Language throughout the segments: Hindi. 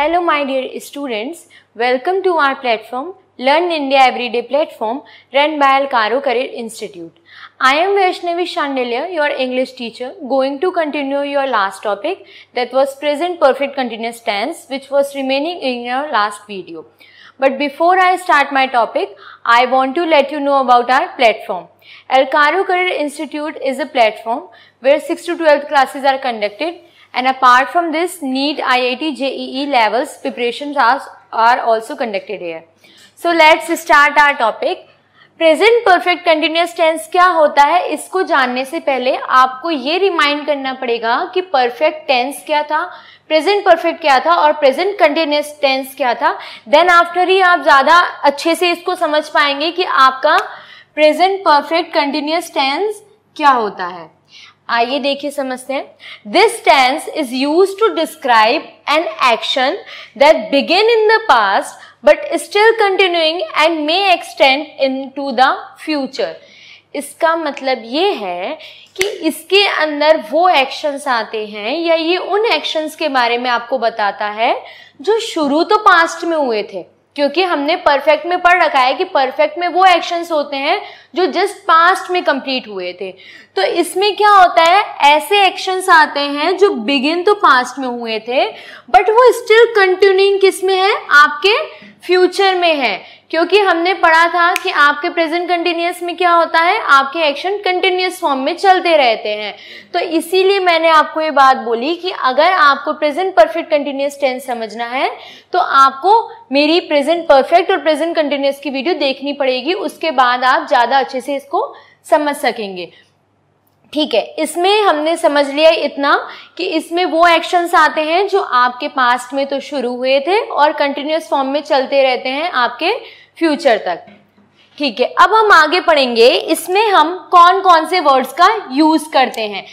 Hello my dear students, welcome to our platform Learn India Everyday platform run by Alcaro Career Institute. I am Vaishnavi Shandelia, your English teacher, going to continue your last topic that was present perfect continuous tense which was remaining in your last video. But before I start my topic, I want to let you know about our platform. El Karu Career Institute is a platform where 6 to 12 classes are conducted and apart from this, NEET, IIT, JEE levels preparations are, are also conducted here. So let's start our topic. Present perfect continuous tense क्या होता है इसको जानने से पहले आपको ये रिमाइंड करना पड़ेगा कि परफेक्ट टेंस क्या था प्रेजेंट परफेक्ट क्या था और प्रेजेंट कंटिन्यूस टेंस क्या था देन आफ्टर ही आप ज़्यादा अच्छे से इसको समझ पाएंगे कि आपका प्रेजेंट परफेक्ट कंटिन्यूस टेंस क्या होता है आइए देखिए समझते हैं this tense is use to describe an action that begin in the past but still continuing and may extend in to the future इसका मतलब ये है कि इसके अंदर वो एक्शंस आते हैं या ये उन एक्शंस के बारे में आपको बताता है जो शुरू तो पास्ट में हुए थे क्योंकि हमने परफेक्ट में पढ़ रखा है कि परफेक्ट में वो एक्शंस होते हैं जो जस्ट पास्ट में कंप्लीट हुए थे तो इसमें क्या होता है ऐसे एक्शंस आते हैं जो बिगिन तो पास्ट में हुए थे बट वो स्टिल कंटिन्यूइंग किस में है आपके फ्यूचर में है क्योंकि हमने पढ़ा था कि आपके प्रेजेंट कंटिन्यूस में क्या होता है आपके एक्शन कंटिन्यूस फॉर्म में चलते रहते हैं तो इसीलिए मैंने आपको ये बात बोली कि अगर आपको प्रेजेंट परफेक्ट कंटिन्यूस टेंस समझना है तो आपको मेरी प्रेजेंट परफेक्ट और प्रेजेंट कंटिन्यूस की वीडियो देखनी पड़ेगी उसके बाद आप ज़्यादा अच्छे से इसको समझ सकेंगे ठीक है इसमें हमने समझ लिया इतना कि इसमें वो एक्शंस आते हैं जो आपके पास्ट में तो शुरू हुए थे और कंटिन्यूस फॉर्म में चलते रहते हैं आपके फ्यूचर तक ठीक है अब हम आगे पढ़ेंगे इसमें हम कौन कौन से वर्ड्स का यूज करते हैं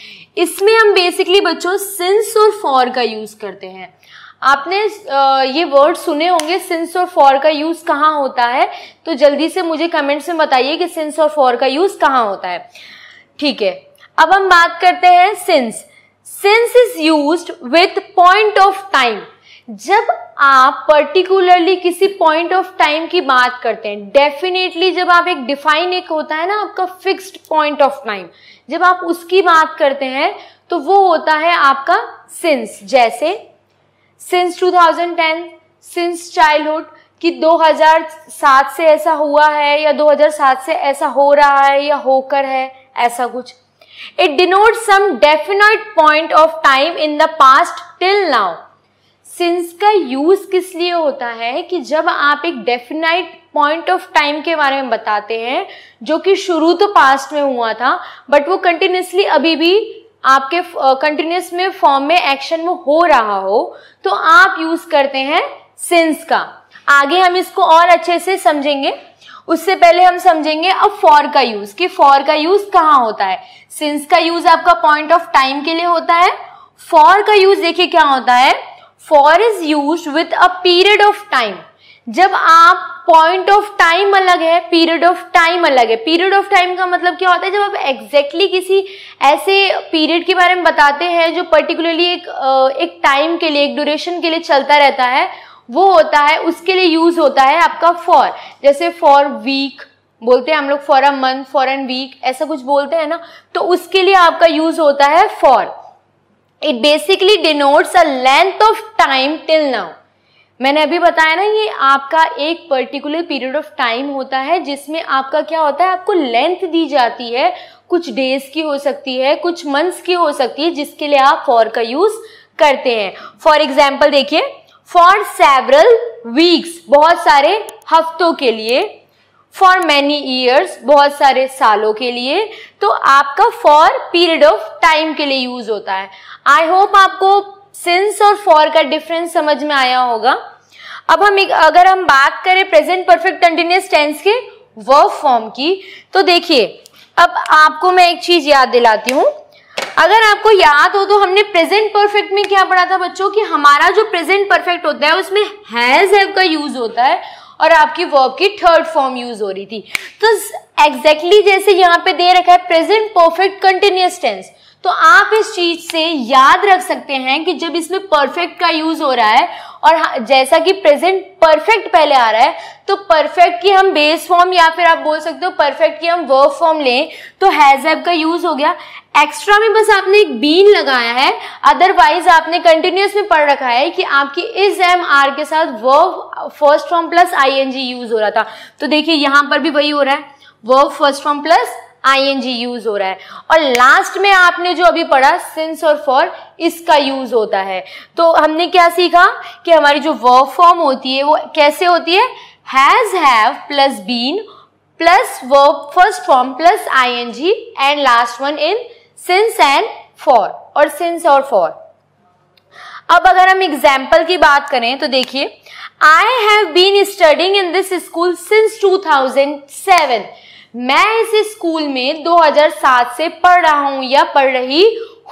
इसमें हम बेसिकली बच्चों सिंस और फॉर का यूज करते हैं आपने ये वर्ड सुने होंगे सिंस और फॉर का यूज कहाँ होता है तो जल्दी से मुझे कमेंट्स में बताइए कि सिंस और फॉर का यूज कहाँ होता है ठीक है अब हम बात करते हैं since since is use with point of time जब आप पर्टिकुलरली किसी पॉइंट ऑफ टाइम की बात करते हैं डेफिनेटली जब आप एक डिफाइन एक होता है ना आपका फिक्स्ड पॉइंट ऑफ टाइम जब आप उसकी बात करते हैं तो वो होता है आपका सिंस जैसे सिंस 2010 सिंस चाइल्डहुड कि 2007 से ऐसा हुआ है या 2007 से ऐसा हो रहा है या होकर है ऐसा कुछ it denote some definite point of time in the past till now since का यूज किस लिए होता है कि जब आप एक डेफिनाइट पॉइंट ऑफ टाइम के बारे में बताते हैं जो कि शुरू तो पास्ट में हुआ था बट वो कंटिन्यूसली अभी भी आपके कंटिन्यूस में फॉर्म में एक्शन में हो रहा हो तो आप यूज करते हैं सिंस का आगे हम इसको और अच्छे से समझेंगे उससे पहले हम समझेंगे अब फॉर का यूज कि फॉर का यूज कहाँ होता है सिंस का यूज आपका पॉइंट ऑफ टाइम के लिए होता है फॉर का यूज देखिए क्या होता है for is use with a period of time जब आप पॉइंट ऑफ टाइम अलग है पीरियड ऑफ टाइम अलग है पीरियड ऑफ टाइम का मतलब क्या होता है जब आप एग्जैक्टली exactly किसी ऐसे पीरियड के बारे में बताते हैं जो पर्टिकुलरली एक एक टाइम के लिए एक ड्यूरेशन के लिए चलता रहता है वो होता है उसके लिए यूज होता है आपका फॉर जैसे फॉर वीक बोलते हैं हम लोग for a month for an week ऐसा कुछ बोलते हैं ना तो उसके लिए आपका यूज होता है for it basically denotes a length of time till now मैंने अभी बताया ना ये आपका एक पर्टिकुलर पीरियड ऑफ टाइम होता है जिसमें आपका क्या होता है आपको लेंथ दी जाती है कुछ डेज की हो सकती है कुछ मंथ्स की हो सकती है जिसके लिए आप फॉर का यूज करते हैं फॉर एग्जाम्पल देखिए फॉर सेवरल वीक्स बहुत सारे हफ्तों के लिए फॉर मैनी ईयर्स बहुत सारे सालों के लिए तो आपका फॉर पीरियड ऑफ टाइम के लिए यूज होता है आई होप आपको सिंस और फॉर का डिफरेंस समझ में आया होगा अब हम एक अगर हम बात करें प्रेजेंट परफेक्ट कंटिन्यूस टेंस के वर्ब फॉर्म की तो देखिए अब आपको मैं एक चीज याद दिलाती हूँ अगर आपको याद हो तो हमने प्रेजेंट परफेक्ट में क्या पढ़ा था बच्चों कि हमारा जो प्रेजेंट परफेक्ट होता है उसमें हैज हैव का यूज होता है और आपकी वर्ब की थर्ड फॉर्म यूज हो रही थी तो एग्जैक्टली exactly जैसे यहाँ पे दे रखा है प्रेजेंट परफेक्ट कंटिन्यूस टेंस तो आप इस चीज से याद रख सकते हैं कि जब इसमें परफेक्ट का यूज हो रहा है और जैसा कि प्रेजेंट परफेक्ट पहले आ रहा है तो परफेक्ट की हम बेस फॉर्म या फिर आप बोल सकते हो परफेक्ट की हम वर्ब फॉर्म लें तो हैज हैव का यूज हो गया एक्स्ट्रा में बस आपने एक बीन लगाया है अदरवाइज आपने कंटिन्यूस में पढ़ रखा है कि आपकी इस एम आर के साथ verb first form plus I use हो रहा था तो देखिए यहां पर भी वही हो रहा है verb first form plus I use हो रहा है और लास्ट में आपने जो अभी पढ़ा सिंस और फॉर इसका यूज होता है तो हमने क्या सीखा कि हमारी जो वर्क फॉर्म होती है वो कैसे होती है has have plus been plus work first form plus ING and last one in since and for और सिंस और फॉर अब अगर हम एग्जाम्पल की बात करें तो देखिए I have been studying in this school since 2007 मैं इस स्कूल में 2007 से पढ़ रहा हूँ या पढ़ रही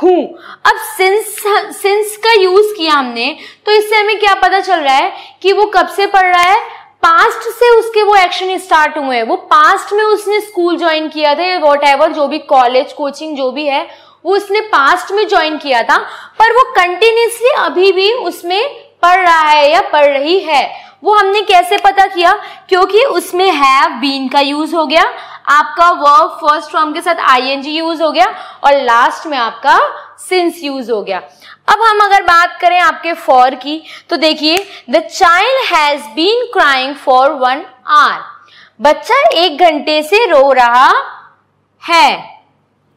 हूँ अब सिंस सिंस का यूज किया हमने तो इससे हमें क्या पता चल रहा है कि वो कब से पढ़ रहा है पास्ट से उसके वो एक्शन स्टार्ट हुए हैं वो पास्ट में उसने स्कूल ज्वाइन किया था वॉट एवर जो भी कॉलेज कोचिंग जो भी है वो उसने पास्ट में ज्वाइन किया था पर वो कंटिन्यूसली अभी भी उसमें पढ़ रहा है या पढ़ रही है वो हमने कैसे पता किया क्योंकि उसमें हैव बीन का यूज हो गया आपका वर्ब फर्स्ट फॉर्म के साथ आईएनजी यूज हो गया और लास्ट में आपका सिंस यूज हो गया अब हम अगर बात करें आपके फॉर की तो देखिए the child has been crying for one hour बच्चा एक घंटे से रो रहा है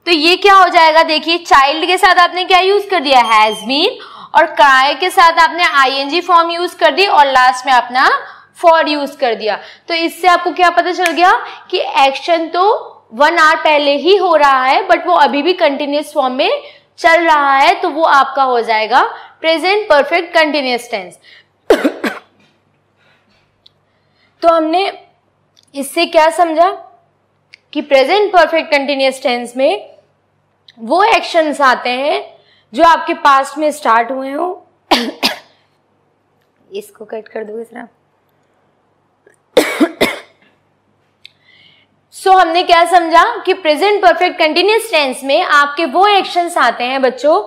तो ये क्या हो जाएगा देखिए चाइल्ड के साथ आपने क्या यूज कर दिया हैज बीन और काय के साथ आपने आईएनजी फॉर्म यूज कर दी और लास्ट में अपना फॉर यूज कर दिया तो इससे आपको क्या पता चल गया कि एक्शन तो वन आर पहले ही हो रहा है बट वो अभी भी कंटिन्यूस फॉर्म में चल रहा है तो वो आपका हो जाएगा प्रेजेंट परफेक्ट कंटिन्यूस टेंस तो हमने इससे क्या समझा कि प्रेजेंट परफेक्ट कंटिन्यूस टेंस में वो एक्शंस आते हैं जो आपके पास्ट में स्टार्ट हुए हो इसको कट कर दूंगी सर सो so, हमने क्या समझा कि प्रेजेंट परफेक्ट कंटिन्यूस टेंस में आपके वो एक्शंस आते हैं बच्चों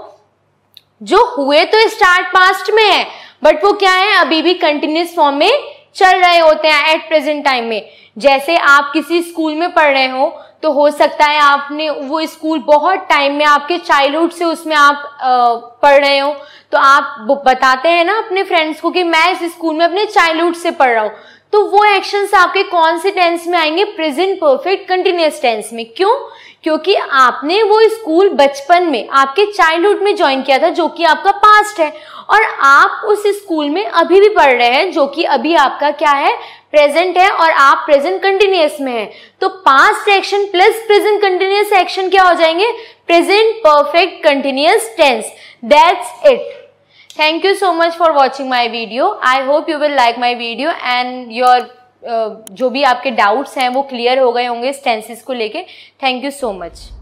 जो हुए तो स्टार्ट पास्ट में है बट वो क्या है अभी भी कंटिन्यूस फॉर्म में चल रहे होते हैं एट प्रेजेंट टाइम में जैसे आप किसी स्कूल में पढ़ रहे हो तो हो सकता है आपने वो स्कूल बहुत टाइम में आपके चाइल्डहुड से उसमें आप पढ़ रहे हो तो आप बताते हैं ना अपने फ्रेंड्स को कि मैं इस स्कूल में अपने चाइल्डहुड से पढ़ रहा हूँ तो वो एक्शंस आपके कौन से टेंस में आएंगे प्रेजेंट परफेक्ट कंटिन्यूस टेंस में क्यों क्योंकि आपने वो स्कूल बचपन में आपके चाइल्डहुड में ज्वाइन किया था जो कि आपका पास्ट है और आप उस स्कूल में अभी भी पढ़ रहे हैं जो कि अभी आपका क्या है प्रेजेंट है और आप प्रेजेंट कंटिन्यूस में है तो past action plus present continuous action क्या हो जाएंगे present perfect continuous tense that's it thank you so much for watching my video I hope you will like my video and your जो भी आपके डाउट्स हैं वो क्लियर हो गए होंगे स्टेंसिस को लेके थैंक यू सो मच